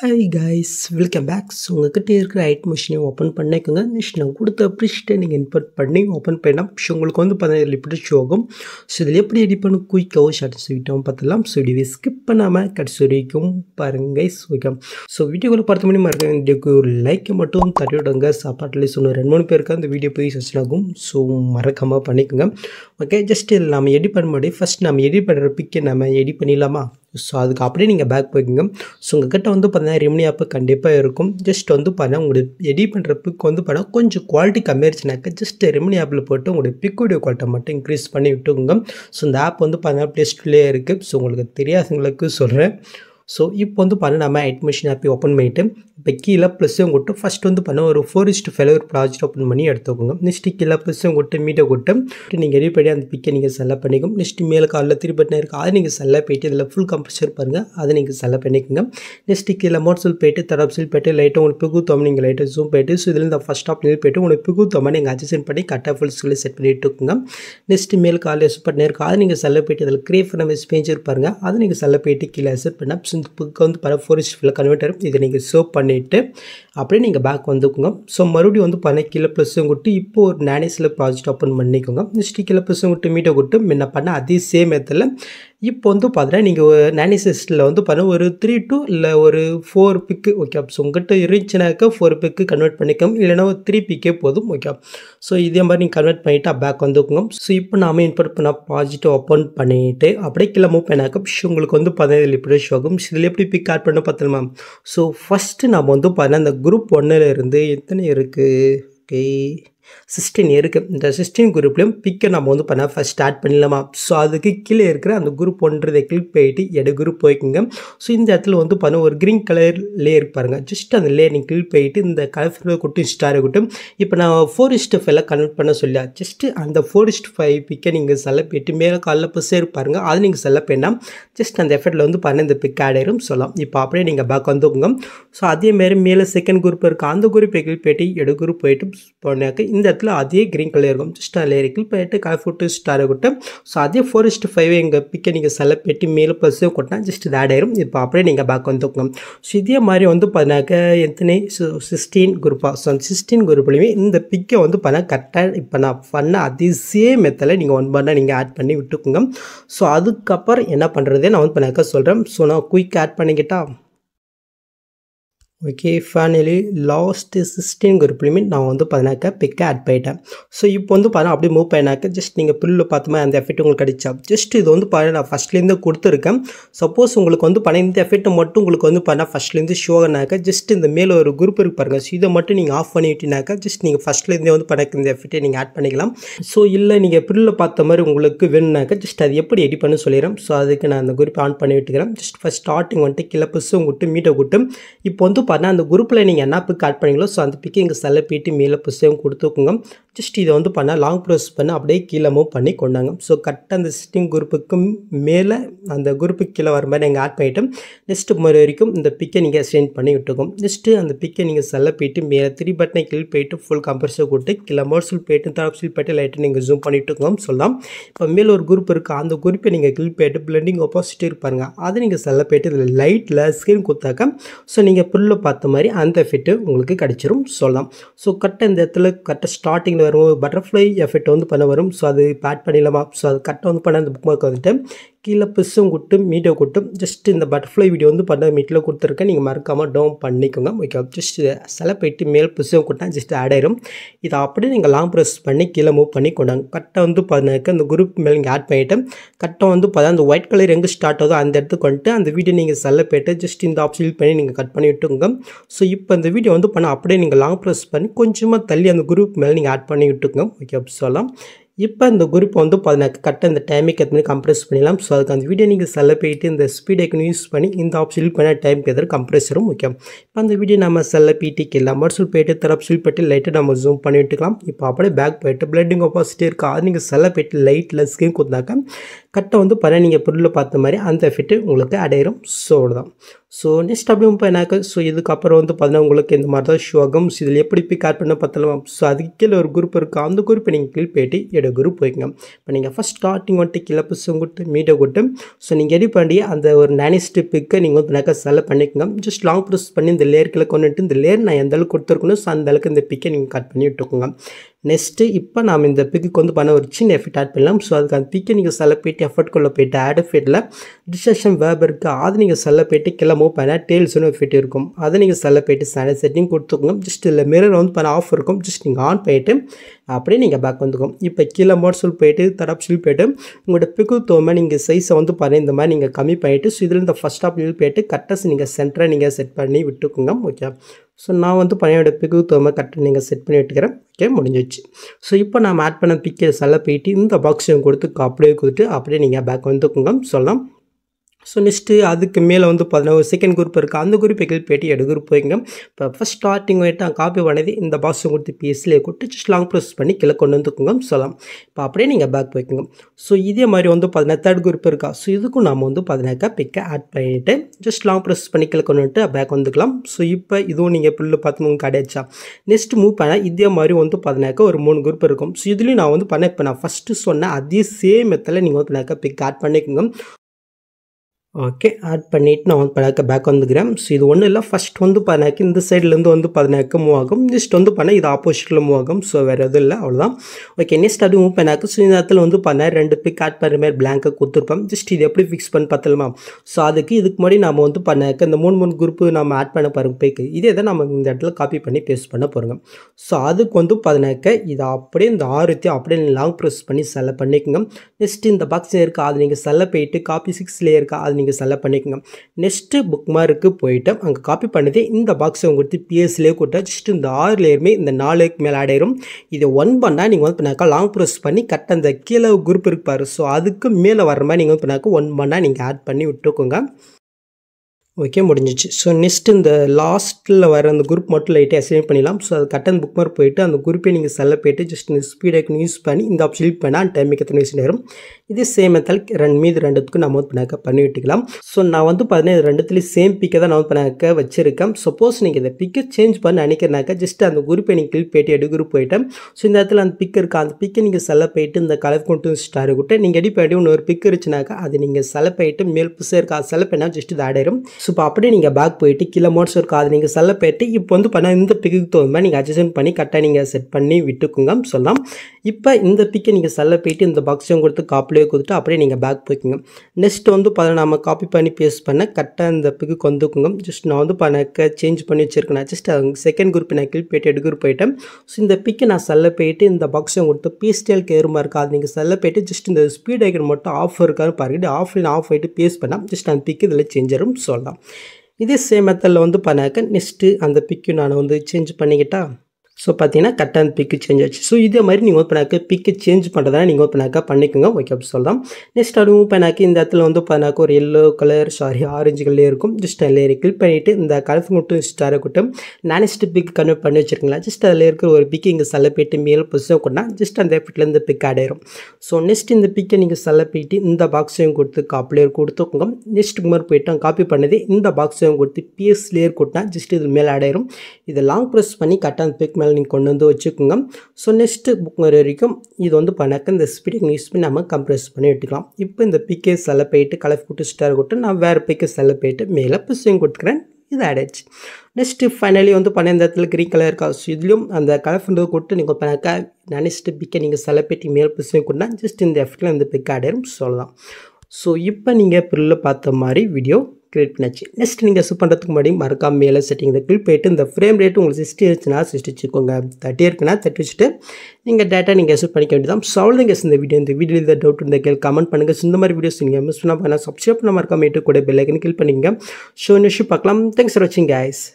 hi guys welcome back so உங்ககிட்ட இருக்கிற ஐட் மிஷினை ஓப்பன் பண்ணிக்கோங்க நெக்ஸ்ட் நான் கொடுத்த அப்ரிஷியேட்டை நீங்கள் இன்பர்ட் பண்ணி ஓப்பன் பண்ணால் ஸோ உங்களுக்கு வந்து பார்த்தீங்கன்னா லிப்பிட் ஷோ ஆகும் ஸோ இதில் எப்படி எடிட் பண்ண குயிக்காகவும் ஷார்ட் ஸ்வீட்டாகவும் பார்த்துலாம் ஸோ வீடியோ ஸ்கிப் பண்ணாமல் கடைசி வரைக்கும் பாருங்க கைஸ் ஓகே ஸோ வீடியோக்குள்ள பார்த்து மணி மறக்க வேண்டியக்கு ஒரு லைக் மட்டும் தட்டி விடுங்க சாப்பாட்டில் சொன்ன ரெண்டு மூணு பேருக்கு அந்த வீடியோ போய் சர்ச் ஆகும் ஸோ மறக்காமல் பண்ணிக்கோங்க ஓகே ஜஸ்ட் நம்ம எடிட் பண்ண முடியும் ஃபஸ்ட் நம்ம எடிட் பண்ணுற பிக்கை நம்ம எடிட் பண்ணிடலாமா ஸோ அதுக்கு அப்படியே நீங்கள் பேக் போய்க்குங்க ஸோ உங்கள் கிட்ட வந்து பார்த்தீங்கன்னா ரெமினி ஆப்பு கண்டிப்பாக இருக்கும் ஜஸ்ட் வந்து பார்த்தீங்கன்னா உங்களுக்கு எடிட் பண்ணுற பிக் வந்து பார்த்தா கொஞ்சம் குவாலிட்டி கம்மியாகிடுச்சுனாக்க ஜஸ்ட் ரெமினி ஆப்பில் போட்டு உங்களுடைய பிக் வீடியோ குவாலிட்டி மட்டும் இன்க்ரீஸ் பண்ணி விட்டுக்கோங்க ஸோ இந்த ஆப் வந்து பார்த்தீங்கன்னா ப்ளே ஸ்டோர்லேயே இருக்குது ஸோ உங்களுக்கு தெரியாதவங்களுக்கு சொல்கிறேன் ஸோ இப்போ வந்து பண்ண நம்ம அட்மிஷன் ஆப்பி ஓப்பன் பண்ணிவிட்டு இப்போ கீழே ப்ளஸ்ஸும் கொட்டு ஃபஸ்ட் வந்து பண்ண ஒரு ஃபோரிஸ்ட் ஃபெலோ ப்ராஜெக்ட் ஓப்பன் பண்ணி எடுத்துக்கோங்க நெக்ஸ்ட் கீழே ப்ளஸ்ஸும் கொட்டு மீட்டை கொட்டு நீங்கள் ரெடி பண்ணி அந்த பிக்கை நீங்கள் செலக்ட் பண்ணிக்கோங்க நெக்ஸ்ட் மேலே காலில் திருப்பட்டினா இருக்குது அதை நீங்கள் செல்ல போயிட்டு இதில் ஃபுல் கம்ப்ரஸர் பாருங்கள் அதை நீங்கள் செலக்ட் பண்ணிக்கோங்க நெக்ஸ்ட் கீழே மோட்ஸில் போயிட்டு தடப்ஸில் போயிட்டு லைட்டாக உங்களுக்கு பிகுத்தோம் நீங்கள் லைட்டாக ஜூம் போயிட்டு ஸோ இதில் இந்த ஃபஸ்ட் ஆப் நில் போயிட்டு உங்களுக்கு பிகுத்தோமா நீங்கள் அட்ஜஸ்ட் பண்ணி கட் ஆஃப் ஃபுல்ஸ்களை செட் பண்ணிட்டு நெக்ஸ்ட் நெக்ஸ்ட்டு மேல் காலில் எஸ் பண்ணியிருக்கோம் அதை நீங்கள் செல்ல போயிட்டு இதில் கிரேஃப் நம்ம ஸ்பேஞ்சர் பாருங்கள் அதை நீங்கள் செல்ல போயிட்டு கீழே செட் பண்ணால் புக்கு வந்து பல ஃபோர் இஸ் ஃபுல்லாக கன்வெர்ட் ஆகிடும் இதை நீங்கள் சேவ் பண்ணிவிட்டு அப்படியே நீங்கள் பேக் வந்துக்கோங்க ஸோ மறுபடியும் வந்து பண்ண கீழே ப்ளஸ்ஸும் கொட்டு இப்போ ஒரு நேனேஸில் ப்ராஜெக்ட் ஓப்பன் பண்ணிக்கோங்க நெக்ஸ்ட் கிலோ ப்ளஸ்ஸும் கொட்டு மீட்டை கொட்டு முன்ன பண்ண அதே சேம் இடத்துல இப்போ வந்து பார்த்தீங்கன்னா நீங்கள் நானிசிஸ்டில் வந்து பார்த்தீங்கன்னா ஒரு த்ரீ டூ இல்லை ஒரு ஃபோர் பிக்கு ஓகே ஸோ உங்கள்கிட்ட இருந்துச்சுனாக்கா ஃபோர் பிக்கு கன்வெர்ட் பண்ணிக்கோங்க இல்லைனா ஒரு த்ரீ பிக்கே போதும் ஓகே ஸோ இதே மாதிரி நீங்கள் கன்வெர்ட் பண்ணிவிட்டு பேக் வந்துக்கோங்க ஸோ இப்போ நாம இன்புட் பண்ணால் பாசிட்டிவ் ஓப்பன் பண்ணிவிட்டு அப்படியே கிளம்ப மூவ் பண்ணாக்க உங்களுக்கு வந்து பார்த்தீங்கன்னா லிப்ரேஷ் ஆகும் இதில் எப்படி பிக் ஆட் பண்ண மேம் ஸோ ஃபஸ்ட்டு நம்ம வந்து பார்த்தீங்கன்னா அந்த குரூப் ஒன்னில் இருந்து எத்தனை இருக்குது ஓகே சிஸ்டின் இருக்குது இந்த சிஸ்டின் குரூப்லேயும் பிக்கை நம்ம வந்து பண்ண ஃபஸ்ட் ஸ்டார்ட் பண்ணிடலாமா ஸோ அதுக்கு கீழே இருக்கிற அந்த குரூப் ஒன்றதை கிளிக் போயிட்டு எடு குரூப் போய்க்குங்க ஸோ இந்த இடத்துல வந்து பண்ண ஒரு க்ரீன் கலர் லேயர் பாருங்கள் ஜஸ்ட் அந்த லேயர் நீங்கள் கிளிக் போயிட்டு இந்த கலர் இருக்கட்டும் ஸ்டார் இருக்கட்டும் இப்போ நான் ஃபோர் இஸ்ட் ஃபைவ்ல கன்வெர்ட் பண்ண சொல்லி ஜஸ்ட்டு அந்த ஃபோர் இஸ்ட் ஃபைவ் பிக்கை நீங்கள் செலப் போயிட்டு மேலே காலில் இப்போ சேர் பாருங்கள் அது நீங்கள் செலப் வேண்டாம் ஜஸ்ட் அந்த எஃபர்ட்டில் வந்து பண்ண இந்த பிக் ஆட் சொல்லலாம் இப்போ அப்படியே நீங்கள் பேக் வந்துக்குங்க ஸோ அதேமாரி மேலே செகண்ட் குரூப் இருக்குது அந்த குரூப் கிளிக் போயிட்டு எடு குரூப் போயிட்டு போனாக்க இந்த இடத்துல அதே க்ரீன் கலர் இருக்கும் ஸ்டார் லேரிக்கில் போயிட்டு கால் ஃபுட்டு ஸ்டார் ಆಗುತ್ತೆ ஸோ அதே ஃபோர் இஸ்ட் ಫೈವ್ எங்கள் ಪಿಕ್ಕೆ நீங்கள் செலக்ட் பெட்டி மேலே பஸ்ஸு கொட்டினா ஜஸ்ட் இது ஆட் ஆயிரும் இப்போ அப்படியே நீங்கள் பேக் வந்துக்கணும் ஸோ இதே மாதிரி வந்து பார்த்தாக்க எத்தனை சிக்ஸ்டீன் குரூப்பாக ஸோ அந்த சிக்ஸ்டீன் குரூப்லேயுமே இந்த பிக்கை வந்து பார்த்தா கரெக்டாக இப்போ நான் பண்ண அதே சேம் மெத்தில் நீங்கள் ஒன் பண்ணால் நீங்கள் ஆட் பண்ணி விட்டுக்குங்க ஸோ அதுக்கப்புறம் என்ன பண்ணுறதே நான் வந்து பண்ணாக்க சொல்கிறேன் ஸோ நான் குயிக் ஆட் பண்ணிக்கிட்டால் ஓகே ஃபைனலி லாஸ்ட் சிக்ஸ்டீனுக்கு குரூப் லிமிட் நான் வந்து பார்த்தினாக்க பிக்கை ஆட் பண்ணிட்டேன் ஸோ இப்போ வந்து பார்த்தா அப்படியே மூவ் பண்ணினாக்க ஜஸ்ட் நீங்கள் பில்லில் பார்த்துமா அந்த எஃபெக்ட் உங்களுக்கு கிடைச்சா ஜஸ்ட் இது வந்து பாருங்க நான் ஃபஸ்ட்லேருந்து கொடுத்துருக்கேன் சப்போஸ் உங்களுக்கு வந்து இந்த எஃபெக்ட் மட்டும் உங்களுக்கு வந்து பார்த்தா ஃபஸ்ட்லேருந்து ஷோகனாக்க ஜஸ்ட் இந்த மேலே ஒரு குரூப் இருக்கு பாருங்கள் ஸோ இதை மட்டும் நீங்கள் ஆஃப் பண்ணிவிட்டினாக்கா ஜஸ்ட் நீங்கள் ஃபஸ்ட்லேருந்தே வந்து பண்ண இந்த எஃபெக்ட்டை நீங்கள் ஆட் பண்ணிக்கலாம் ஸோ இல்லை நீங்கள் பில்லில் பார்த்த மாதிரி உங்களுக்கு வேணுனாக்கா ஜஸ்ட் அது எப்படி எடிட் பண்ண சொல்லிடுறேன் ஸோ அதுக்கு நான் அந்த குரூப்பை ஆன் பண்ணி விட்டுக்கிறேன் ஜஸ்ட் ஃபஸ்ட் ஸ்டார்டிங் வந்துட்டு கிளப்பஸும் விட்டு மீட்டை விட்டு இப்போ வந்து பார்த்தா அந்த குரூப்பில் நீங்கள் என்ன பிக் ஆட் பண்ணீங்களோ ஸோ அந்த பிக்கு இங்கே செல்ல பீட்டி மேலே புஸ்தகம் கொடுத்துக்கோங்க ஜஸ்ட் இதை வந்து பண்ணால் லாங் ப்ரோஸ் பண்ண அப்படியே கீழே மூவ் பண்ணி கொண்டாங்க ஸோ கரெக்டாக அந்த சிட்டிங் குரூப்புக்கு மேலே அந்த குரூப்புக்கு கீழே வர மாதிரி நீங்கள் ஆட் பண்ணிவிட்டோம் நெக்ஸ்ட்டு முறை வரைக்கும் இந்த பிக்கை நீங்கள் சென்ட் பண்ணி விட்டுக்கோம் நெக்ஸ்ட்டு அந்த பிக்கை நீங்கள் செல்ல போயிட்டு மேலே த்ரீ பட்டனை கீழே போயிட்டு ஃபுல் கம்பர்ஸை கொடுத்து கீழே மோர்சல் போயிட்டு தரப்சில் போயிட்டு லைட்டை நீங்கள் ஜூம் பண்ணிட்டுருக்கோம் சொல்லலாம் இப்போ மேலே ஒரு குரூப் இருக்குது அந்த குரூப்பை நீங்கள் கீழ் போயிட்டு பிளண்டிங் ஆப்போசிட் இருப்பாருங்க அதை நீங்கள் செல்ல போயிட்டு லைட்டில் ஸ்க்ரீன் கொடுத்தாக்க ஸோ நீங்கள் புல்ல பார்த்த மாதிரி அந்த எஃபெக்ட் உங்களுக்கு கிடச்சிரும் சொல்லலாம் ஸோ கரெக்டாக இந்த இடத்துல கரெக்டாக ஸ்டார்டிங்கில் வரும் பட்டர்ஃப்ளை எஃபெக்ட் வந்து பண்ண வரும் ஸோ அது பேட் பண்ணிடலாமா ஸோ அது கரெக்டாக வந்து பண்ண அந்த புக் மார்க் வந்துட்டு கீழே பிஸ்ஸும் கொட்டும் மீட்டை கொட்டும் ஜஸ்ட் இந்த பட்டர்ஃப்ளை வீடியோ வந்து பண்ண மீட்டில் கொடுத்துருக்கேன் நீங்கள் மறக்காமல் டவுன் பண்ணிக்கோங்க ஓகே ஜஸ்ட் சில போயிட்டு மேல் பிஸ்ஸும் கொட்டால் ஜஸ்ட் ஆட் ஆயிரும் இதை அப்படியே நீங்கள் லாங் ப்ரெஸ் பண்ணி கீழே மூவ் பண்ணி கொண்டாங்க கரெக்டாக வந்து பார்த்தாக்க அந்த குரூப் மேலே நீங்கள் ஆட் பண்ணிவிட்டு கரெக்டாக வந்து பார்த்தா அந்த ஒயிட் கலர் எங்கே ஸ்டார்ட் ஆகுதோ அந்த இடத்துக்கு வந்துட்டு அந்த வீடியோ நீங்கள் செல்ல போயிட்டு ஜஸ்ட் இந்த ஆப்ஷன் பண்ணி நீங்கள் கட் பண்ணி விட்டுங்க ஸோ இப்போ இந்த வீடியோ வந்து பண்ண அப்படியே நீங்கள் லாங் ப்ரெஸ் பண்ணி கொஞ்சமாக தள்ளி அந்த குரூப் மேலே நீங்கள் ஆட் பண்ணி விட்டுங்க ஓகே சொல்லலாம் இப்போ இந்த குரூப்பை வந்து பதினாக்கு கரெக்டாக இந்த டைமுக்கு ஏற்ற மாதிரி கம்ப்ரெஸ் பண்ணிடலாம் ஸோ அதுக்கு அந்த வீடியோ நீங்கள் செல்ல போயிட்டு இந்த ஸ்பீட் யூஸ் பண்ணி இந்த ஆப்ஷன் பண்ணால் டைமுக்கு கேட்குற கம்ப்ரெஸரும் முக்கியம் இப்போ அந்த வீடியோ நம்ம செல்ல பீட்டிக்கு இல்லை மறுசூல் போயிட்டு தரப்பு சூல் போயிட்டு லைட்டை நம்ம ஜூம் பண்ணி விட்டுக்கலாம் இப்போ அப்படியே பேக் போயிட்டு பிளட்டிங் ஆப்போசிட்டே இருக்கா அது நீங்கள் செல்ல போயிட்டு லைட்டில் ஸ்க்ரீன் கொடுத்தாக்க கரெக்டாக வந்து பரவாயில்ல நீங்கள் பொருளில் பார்த்த மாதிரி அந்த எஃபெக்ட் உங்களுக்கு அடையிறோம் ஸோ அவ்வளோதான் ஸோ நெக்ஸ்ட் அப்படியே எனக்கு ஸோ இதுக்கப்புறம் வந்து பார்த்தீங்கன்னா உங்களுக்கு இந்த மாதிரி தான் ஷோகம் ஸோ இதில் எப்படி போய் கேட் பண்ண பார்த்தலாம் ஸோ அதுக்கு கீழே ஒரு குரூப் இருக்குது அந்த குரூப்பை நீங்கள் கீழ் போயிட்டு எடு குரூப் வைங்க இப்போ நீங்கள் ஃபஸ்ட் ஸ்டார்டிங் வந்துட்டு கிளப்பு சுங்கிட்டு மீட்டை கொடுத்து ஸோ நீங்கள் எடி பண்ணி அந்த ஒரு நேனிஸ்ட் பிக்கை நீங்கள் வந்து எனக்கு செலவு பண்ணிக்கோங்க ஜஸ்ட் லாங் ப்ரெஸ் பண்ணி இந்த லேயர் கீழே கொண்டுட்டு இந்த லேயர் நான் எந்த அளவுக்கு கொடுத்துருக்கணும் ஸோ அந்த அளவுக்கு இந்த பிக்கை நீங்கள் கட் பண்ணி விட்டுக்கோங்க நெக்ஸ்ட்டு இப்போ நாம் இந்த பிக்குக்கு வந்து பண்ண ஒரு சின்ன எஃபெக்ட் ஆட் பண்ணலாம் ஸோ அதுக்கான பிக்கை நீங்கள் செல்ல போயிட்டு கொள்ள போய்ட்டு ஆட் எஃபெக்டில் டிஸ்டக்ஷன் வேப் இருக்குது அது நீங்கள் செல்ல போயிட்டு கீழே பண்ணால் பண்ண டெயில்ஸ்னு ஃபிட் இருக்கும் அதை நீங்கள் செல்ல போயிட்டு சேனல் செட்டிங் கொடுத்துக்கோங்க ஜஸ்ட் இல்லை மிரர் வந்து பண்ண ஆஃப் இருக்கும் ஜஸ்ட் நீங்கள் ஆன் பண்ணிவிட்டு அப்படியே நீங்கள் பேக் வந்துக்கும் இப்போ கீழே மோட்ஸில் போயிட்டு தடாப்ஸில் போயிட்டு உங்களோட பிக்கு தோமை நீங்கள் சைஸை வந்து பாருங்கள் இந்த மாதிரி நீங்கள் கம்மி பண்ணிவிட்டு ஸோ இதில் இந்த ஃபஸ்ட் ஆப்ஷனில் போயிட்டு கட்டஸ் நீங்கள் சென்டரை நீங்கள் செட் பண்ணி விட்டுக்குங்க ஓகே ஸோ நான் வந்து பையனோட பிக்கு தோமை கட்டை நீங்கள் செட் பண்ணி விட்டுக்கிறேன் ஓகே முடிஞ்சிச்சு ஸோ இப்போ நான் ஆட் பண்ண பிக்கேஸ் செல்ல போயிட்டு இந்த பாக்ஸையும் கொடுத்து அப்படியே கொடுத்துட்டு அப்படியே நீங்கள் பேக் வந்துக்குங்க சொல்லலாம் ஸோ நெக்ஸ்ட்டு அதுக்கு மேலே வந்து பார்த்தீங்கன்னா ஒரு செகண்ட் குரூப் இருக்குது அந்த குரூப் எங்கள் பேட்டி எடு குரூப் போய்ங்க இப்போ ஃபஸ்ட் ஸ்டார்டிங் போயிட்டு காப்பி பண்ணது இந்த பாஸ் கொடுத்து பிஎஸ்சிலே கொடுத்து ஜஸ்ட் லாங் ப்ரோசஸ் பண்ணி கீழே கொண்டு வந்துக்குங்க சொல்லலாம் இப்போ அப்படியே நீங்கள் பேக் போய்க்குங்க ஸோ இதே மாதிரி வந்து பார்த்தீங்கன்னா தேர்ட் குரூப் இருக்கா ஸோ இதுக்கும் நம்ம வந்து பார்த்தீங்கன்னாக்கா பிக்கை ஆட் பண்ணிவிட்டு ஜஸ்ட் லாங் ப்ரோசஸ் பண்ணி கீழே கொண்டு வந்துட்டு பேக் வந்துக்கலாம் ஸோ இப்போ இதுவும் நீங்கள் புல்லு பார்த்து கிடையாச்சா நெக்ஸ்ட் மூவ் பண்ணால் இதே மாதிரி வந்து பார்த்தீங்கன்னாக்கா ஒரு மூணு குரூப் இருக்கும் ஸோ இதுலேயும் நான் வந்து பண்ணேன் இப்போ நான் ஃபஸ்ட்டு சொன்னேன் அதே சேம் மெத்தில் நீங்கள் வந்து பிக்கை ஆட் பண்ணிக்கோங்க ஓகே ஆட் பண்ணிவிட்டு நான் வந்து பனாக்க பேக் வந்துக்கிறேன் ஸோ இது ஒன்றும் இல்லை ஃபஸ்ட் வந்து பதினாக்கி இந்த சைட்லேருந்து வந்து பதினாக்க மூவ் ஆகும் நெக்ஸ்ட் வந்து பண்ணால் இது ஆப்போசிட்டில் மூவ் ஆகும் ஸோ வேறு எதுவும் இல்லை அவ்வளோதான் ஓகே நெக்ஸ்ட் அப்படி மூவ் பண்ணாக்கு ஸோ இந்த இடத்துல வந்து பண்ணால் ரெண்டு பிக் ஆட் பண்ணுற மாதிரி பிளாங்கை கொடுத்துருப்பேன் ஜஸ்ட் இது எப்படி ஃபிக்ஸ் பண்ணி பார்த்தலாமா ஸோ அதுக்கு இதுக்கு முன்னாடி நம்ம வந்து பண்ணாக்க இந்த மூணு மூணு குரூப்பு நம்ம ஆட் பண்ண பாருங்க பேக்கு இதே தான் நம்ம இந்த இடத்துல காப்பி பண்ணி பேஸ்ட் பண்ண போகிறோங்க ஸோ அதுக்கு வந்து பதினாக்க இதை அப்படியே இந்த ஆறுத்தையும் அப்படியே லாங் ப்ரெஸ் பண்ணி செல்ல பண்ணிக்கோங்க நெக்ஸ்ட் இந்த பாக்ஸில் இருக்கா அது நீங்கள் செல்ல போயிட்டு காப்பி சிக்ஸ்லேயே இருக்கா அது நீங்கள் நீங்கள் செலக்ட் பண்ணிக்கோங்க நெக்ஸ்ட்டு புக் மார்க்கு போயிட்டு அங்கே காப்பி பண்ணதே இந்த பாக்ஸை கொடுத்து பிஎஸ்லேயே கொடுத்தா ஜஸ்ட் இந்த ஆறு லேயருமே இந்த நாலுக்கு மேலே ஆடாயிரும் இதை ஒன் பண்ணால் நீங்கள் வந்து பண்ணாக்கா லாங் ப்ரோஸ் பண்ணி கரெக்டாக அந்த கீழே குரூப் இருப்பார் ஸோ அதுக்கு மேலே வர மாதிரி நீங்கள் வந்து பண்ணாக்கா ஒன் பண்ணால் நீங்கள் ஆட் பண்ணி விட்டுக்கோங்க ஓகே முடிஞ்சிச்சு ஸோ நெக்ஸ்ட் இந்த லாஸ்ட்டில் வர அந்த குரூப் மட்டும் லைட்டாக அசைன் பண்ணிடலாம் ஸோ அது கட்டன் புக் மார்க் போயிட்டு அந்த குரூப்பே நீங்கள் செல்ல போயிட்டு ஜஸ்ட் இந்த ஸ்பீடாக யூஸ் பண்ணி இந்த ஆப்ஷன் ஹெல்ப் பண்ணால் டைமுக்கு எத்தனை வயசு நேரம் இது சேம் எத்தால் ரெண்டு மீது ரெண்டுத்துக்கும் நம்ம வந்து பண்ணாக்க பண்ணி விட்டுக்கலாம் ஸோ நான் வந்து பார்த்தீங்கன்னா ரெண்டுத்துலேயும் சேம் பிக்கை தான் நான் வந்து பண்ணாக்க வச்சிருக்கேன் சப்போஸ் நீங்கள் இந்த பிக்கை சேஞ்ச் பண்ண நினைக்கிறனாக்கா ஜஸ்ட் அந்த குரூப்பை நீங்கள் கிளிக் போயிட்டு எடு குரூப் போயிட்டேன் ஸோ இந்த இடத்துல அந்த பிக் இருக்கா அந்த பிக்கை நீங்கள் செல்ல போயிட்டு இந்த கலர் கொண்டு ஸ்டார் கூட்ட நீங்கள் எடி பண்ணி ஒன்று ஒரு பிக் இருச்சுனாக்கா அது நீங்கள் செல போயிட்டு மேல் புதுசாக இருக்கா செல பண்ணால் ஜஸ்ட் இது ஆடாயிரும் ஸோ இப்போ அப்படியே நீங்கள் பேக் போயிட்டு கிலோ மோட்ஸ் இருக்கும் அது நீங்கள் செல்ல போயிட்டு இப்போ வந்து பண்ண இந்த பிக்குக்கு தகுந்த மாதிரி நீங்கள் அட்ஜஸ்ட் பண்ணி கரெக்டாக நீங்கள் செட் பண்ணி விட்டுக்குங்க சொல்லலாம் இப்போ இந்த பிக்கை நீங்கள் செல்ல போயிட்டு இந்த பாக்ஸையும் கொடுத்து காப்பிலேயே கொடுத்துட்டு அப்படியே நீங்கள் பேக் போய்க்குங்க நெக்ஸ்ட் வந்து பார்த்தா நம்ம காப்பி பண்ணி பேஸ்ட் பண்ண கரெக்டாக இந்த பிக்குக்கு வந்துக்குங்க ஜஸ்ட் நான் வந்து பண்ண சேஞ்ச் பண்ணி வச்சுருக்கேன் ஜஸ்ட் செகண்ட் குரூப் நான் கிளிப் போயிட்டு எடு குரூப் போயிட்டேன் ஸோ இந்த பிக்கை நான் செல்ல போயிட்டு இந்த பாக்ஸையும் கொடுத்து பீஸ்டேல் கேருமா இருக்காது நீங்கள் செல்ல போயிட்டு ஜஸ்ட் இந்த ஸ்பீட் ஐக்கன் மட்டும் ஆஃப் இருக்கான்னு பாருங்கள் ஆஃப்லைன் ஆஃப் ஆகிட்டு பேஸ் பண்ணால் ஜஸ்ட் அந்த பிக்கு இதில் சேஞ்ச் சொல்லலாம் இதே சேமத்தில் வந்து பண்ணாக்க நெக்ஸ்ட்டு அந்த பிக்கு நான் வந்து சேஞ்ச் பண்ணிக்கிட்டால் ஸோ பார்த்தீங்கன்னா கட் அண்ட் பிக்கு சேஞ்ச் ஆச்சு ஸோ இதே மாதிரி நீங்கள் ஓப்பன் ஆக்க பிக்கு சேஞ்ச் பண்ணுறதா நீங்கள் ஓப்பன் ஆக்க பண்ணிக்கோங்க ஓகே அப்படி சொல்லலாம் நெக்ஸ்ட் அதுவும் ஓப்பன் ஆக்கி இந்த இடத்துல வந்து இப்போ ஒரு yellow colour sorry orange colour இருக்கும் ஜஸ்ட் அதில் கிளிக் பண்ணிவிட்டு இந்த கலர் மட்டும் ஸ்டார் இருக்கட்டும் நானஸ்ட் பிக் கன்வெர்ட் பண்ணி வச்சுருக்கலாம் ஜஸ்ட் அதில் இருக்கிற ஒரு பிக்கு இங்கே செல்ல போயிட்டு மேல் பொசிஷன் கொண்டா ஜஸ்ட் அந்த பிக்லேருந்து பிக் ஆடாயிரும் ஸோ நெக்ஸ்ட் இந்த பிக்கை நீங்கள் செல்ல போயிட்டு இந்த பாக்ஸையும் கொடுத்து காப்பிலேயே கொடுத்துக்கோங்க நெக்ஸ்ட் குமார் போயிட்டோம் காப்பி பண்ணது இந்த பாக்ஸையும் கொடுத்து பிஎஸ் லேயர் கொடுத்தா ஜஸ்ட் இது மேலே ஆடாயிரும் இதை லாங் ப்ரெஸ் பண்ணி கட் பிக் மேலே நீங்கள் கொண்டு வந்து வச்சுக்கோங்க ஸோ நெக்ஸ்ட்டு புக் மாதிரி வரைக்கும் இது வந்து பண்ணாக்க இந்த ஸ்பீடிங் யூஸ் பண்ணி நம்ம கம்ப்ரெஸ் பண்ணி எடுத்துக்கலாம் இப்போ இந்த பிக்கே செல்ல போயிட்டு கலர் கூட்டு ஸ்டார் கூட்டு நான் வேறு பிக்கே செல்ல போயிட்டு மேலே புஷிங் கொடுத்துக்கிறேன் இது ஆடாச்சு நெக்ஸ்ட்டு ஃபைனலி வந்து பண்ண இந்த இடத்துல க்ரீன் கலர் இருக்கா ஸோ இதுலேயும் அந்த கலர்ஃபுன்றது கொட்டு நீங்கள் பண்ணாக்கா நினச்சிட்டு பிக்கை நீங்கள் செல்ல போயிட்டு மேல் புஷிங் கொடுத்தா ஜஸ்ட் இந்த எஃபெக்டில் இந்த பிக் ஆடிடும் சொல்லலாம் ஸோ இப்போ நீங்கள் பிள்ளை பார்த்த மாதிரி வீடியோ கிரியேட் பண்ணாச்சு நெக்ஸ்ட் நீங்கள் சூப் பண்ணுறதுக்கு முன்னாடி மறக்காம மேலே செட்டிங்கில் கிளிக் போயிட்டு இந்த ஃப்ரேம் ரேட் உங்களுக்கு சிக்ஸ்டி இருந்துச்சுன்னா சிக்ஸ்டி வச்சுக்கோங்க தேர்ட்டி இருக்குன்னா தேர்ட்டி வச்சுட்டு நீங்கள் டேட்டா நீங்கள் சூப் பண்ணிக்க வேண்டியதான் ஸோ அவ்வளோ கேஸ் இந்த வீடியோ இந்த வீடியோ இந்த டவுட் இருந்தால் கேள் கமெண்ட் பண்ணுங்கள் இந்த மாதிரி வீடியோஸ் நீங்கள் மிஸ் பண்ணால் பண்ணால் சப்ஸ்கிரைப் பண்ண மறக்காம கூட பெல்லைக்கன் கிளிக் பண்ணிங்க ஸோ நியூஸ் பார்க்கலாம் தேங்க்ஸ் ஃபார் வாட்சிங் கேஸ்